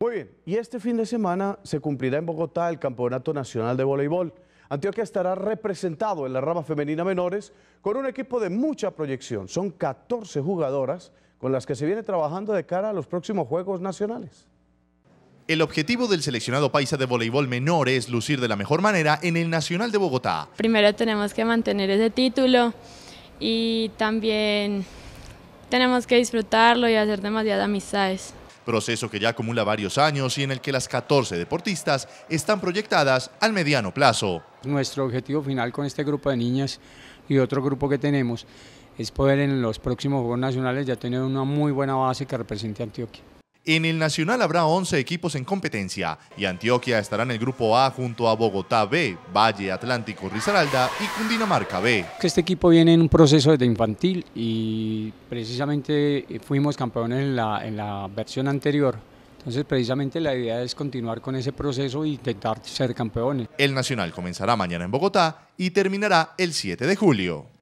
Muy bien, y este fin de semana se cumplirá en Bogotá el Campeonato Nacional de Voleibol. Antioquia estará representado en la rama femenina menores con un equipo de mucha proyección. Son 14 jugadoras con las que se viene trabajando de cara a los próximos Juegos Nacionales. El objetivo del seleccionado paisa de voleibol menor es lucir de la mejor manera en el Nacional de Bogotá. Primero tenemos que mantener ese título y también tenemos que disfrutarlo y hacer demasiadas amistades proceso que ya acumula varios años y en el que las 14 deportistas están proyectadas al mediano plazo. Nuestro objetivo final con este grupo de niñas y otro grupo que tenemos es poder en los próximos Juegos Nacionales ya tener una muy buena base que represente a Antioquia. En el Nacional habrá 11 equipos en competencia y Antioquia estará en el Grupo A junto a Bogotá B, Valle Atlántico, Risaralda y Cundinamarca B. Este equipo viene en un proceso de infantil y precisamente fuimos campeones en la, en la versión anterior. Entonces precisamente la idea es continuar con ese proceso e intentar ser campeones. El Nacional comenzará mañana en Bogotá y terminará el 7 de julio.